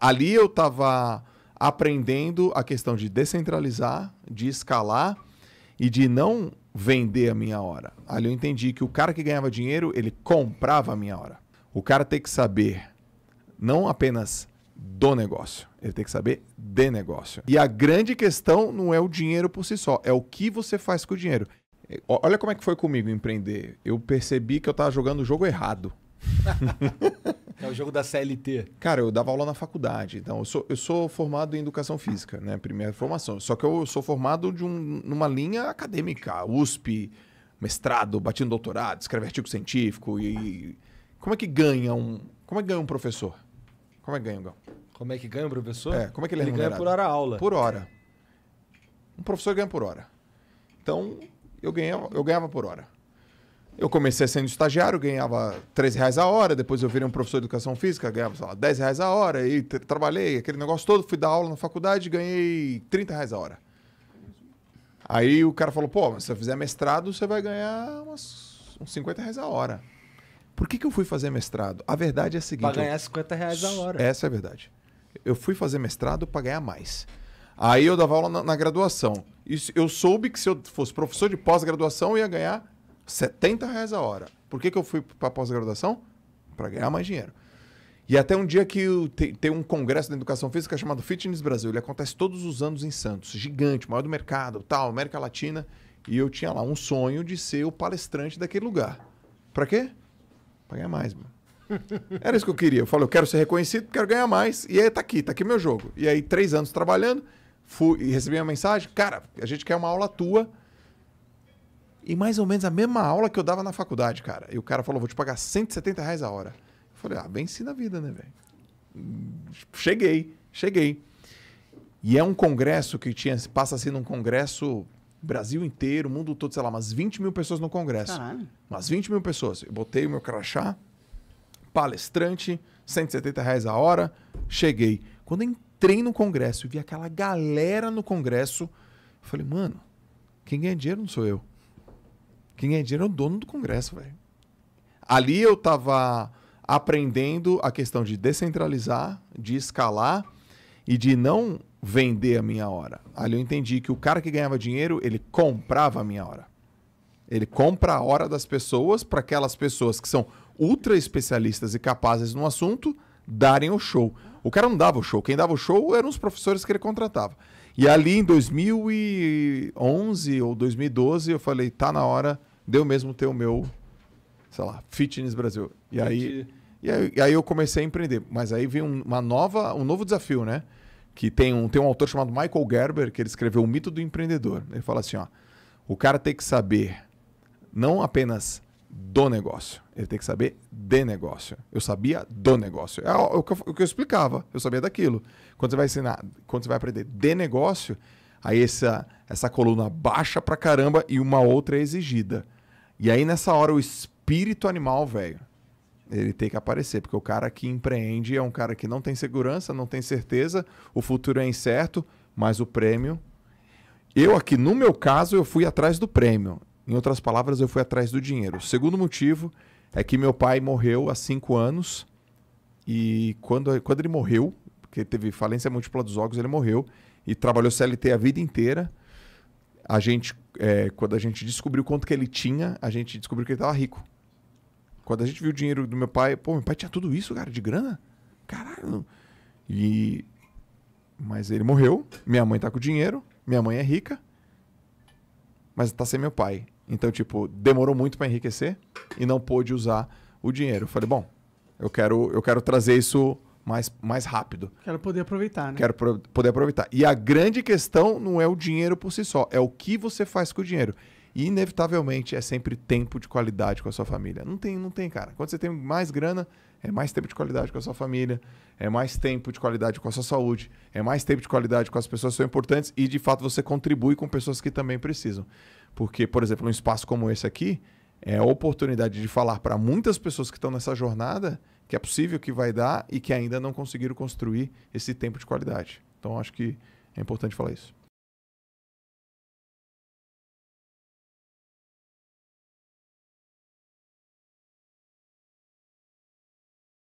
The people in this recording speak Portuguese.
Ali eu estava aprendendo a questão de descentralizar, de escalar e de não vender a minha hora. Ali eu entendi que o cara que ganhava dinheiro, ele comprava a minha hora. O cara tem que saber não apenas do negócio, ele tem que saber de negócio. E a grande questão não é o dinheiro por si só, é o que você faz com o dinheiro. É, olha como é que foi comigo empreender. Eu percebi que eu estava jogando o jogo errado. o jogo da CLT. Cara, eu dava aula na faculdade. Então, eu sou, eu sou formado em educação física, né? Primeira formação. Só que eu sou formado de um, numa linha acadêmica, USP, mestrado, batendo doutorado, escreve artigo científico. E, como é que ganha um. Como é que ganha um professor? Como é que ganha, Gão? Como é que ganha o professor? É, como é que ele é Ele ganha por hora aula. Por hora. Um professor ganha por hora. Então, eu ganhava, eu ganhava por hora. Eu comecei sendo estagiário, ganhava 13 reais a hora, depois eu virei um professor de educação física, ganhava, sei lá, 10 reais a hora, e trabalhei aquele negócio todo, fui dar aula na faculdade, ganhei 30 reais a hora. Aí o cara falou, pô, mas se você fizer mestrado, você vai ganhar umas, uns 50 reais a hora. Por que, que eu fui fazer mestrado? A verdade é a seguinte... Para ganhar 50 reais a hora. Essa é a verdade. Eu fui fazer mestrado para ganhar mais. Aí eu dava aula na, na graduação. Isso, eu soube que se eu fosse professor de pós-graduação, eu ia ganhar 70 reais a hora. Por que, que eu fui para pós-graduação? Para ganhar mais dinheiro. E até um dia que tem um congresso da educação física chamado Fitness Brasil. Ele acontece todos os anos em Santos. Gigante, maior do mercado, tal, América Latina. E eu tinha lá um sonho de ser o palestrante daquele lugar. Para quê? Para ganhar mais, mano. Era isso que eu queria. Eu falei, eu quero ser reconhecido, quero ganhar mais. E aí tá aqui, tá aqui meu jogo. E aí, três anos trabalhando, fui e recebi uma mensagem. Cara, a gente quer uma aula tua em mais ou menos a mesma aula que eu dava na faculdade, cara. E o cara falou, vou te pagar 170 reais a hora. Eu falei, ah, venci na vida, né, velho? Cheguei, cheguei. E é um congresso que tinha, passa sendo um congresso Brasil inteiro, mundo todo, sei lá, umas 20 mil pessoas no congresso. Caralho. Umas 20 mil pessoas. Eu botei o meu crachá, palestrante, 170 reais a hora, cheguei. Quando entrei no congresso e vi aquela galera no congresso, eu falei, mano, quem ganha dinheiro não sou eu. Quem é ganha dinheiro é o dono do Congresso, velho. Ali eu tava aprendendo a questão de descentralizar, de escalar e de não vender a minha hora. Ali eu entendi que o cara que ganhava dinheiro, ele comprava a minha hora. Ele compra a hora das pessoas para aquelas pessoas que são ultra especialistas e capazes no assunto darem o show. O cara não dava o show, quem dava o show eram os professores que ele contratava. E ali em 2011 ou 2012 eu falei, tá na hora deu mesmo ter o meu, sei lá, Fitness Brasil. E aí, e aí, e aí eu comecei a empreender. Mas aí vem uma nova, um novo desafio, né? Que tem um, tem um autor chamado Michael Gerber, que ele escreveu O Mito do Empreendedor. Ele fala assim, ó, o cara tem que saber não apenas do negócio, ele tem que saber de negócio. Eu sabia do negócio. É o é que eu, o que eu explicava, eu sabia daquilo. Quando você vai ensinar, quando você vai aprender de negócio, aí essa, essa coluna baixa pra caramba e uma outra é exigida. E aí, nessa hora, o espírito animal, velho, ele tem que aparecer, porque o cara que empreende é um cara que não tem segurança, não tem certeza, o futuro é incerto, mas o prêmio. Eu aqui, no meu caso, eu fui atrás do prêmio. Em outras palavras, eu fui atrás do dinheiro. O segundo motivo é que meu pai morreu há cinco anos. E quando, quando ele morreu, porque teve falência múltipla dos órgãos, ele morreu e trabalhou CLT a vida inteira a gente, é, quando a gente descobriu quanto que ele tinha, a gente descobriu que ele estava rico. Quando a gente viu o dinheiro do meu pai, pô, meu pai tinha tudo isso, cara, de grana? Caralho. E. Mas ele morreu, minha mãe tá com dinheiro, minha mãe é rica, mas tá sem meu pai. Então, tipo, demorou muito para enriquecer e não pôde usar o dinheiro. Eu falei, bom, eu quero, eu quero trazer isso mais, mais rápido. Quero poder aproveitar, né? Quero pro, poder aproveitar. E a grande questão não é o dinheiro por si só, é o que você faz com o dinheiro. E, inevitavelmente, é sempre tempo de qualidade com a sua família. Não tem, não tem, cara. Quando você tem mais grana, é mais tempo de qualidade com a sua família, é mais tempo de qualidade com a sua saúde, é mais tempo de qualidade com as pessoas que são importantes e, de fato, você contribui com pessoas que também precisam. Porque, por exemplo, um espaço como esse aqui, é a oportunidade de falar para muitas pessoas que estão nessa jornada que é possível que vai dar e que ainda não conseguiram construir esse tempo de qualidade. Então acho que é importante falar isso.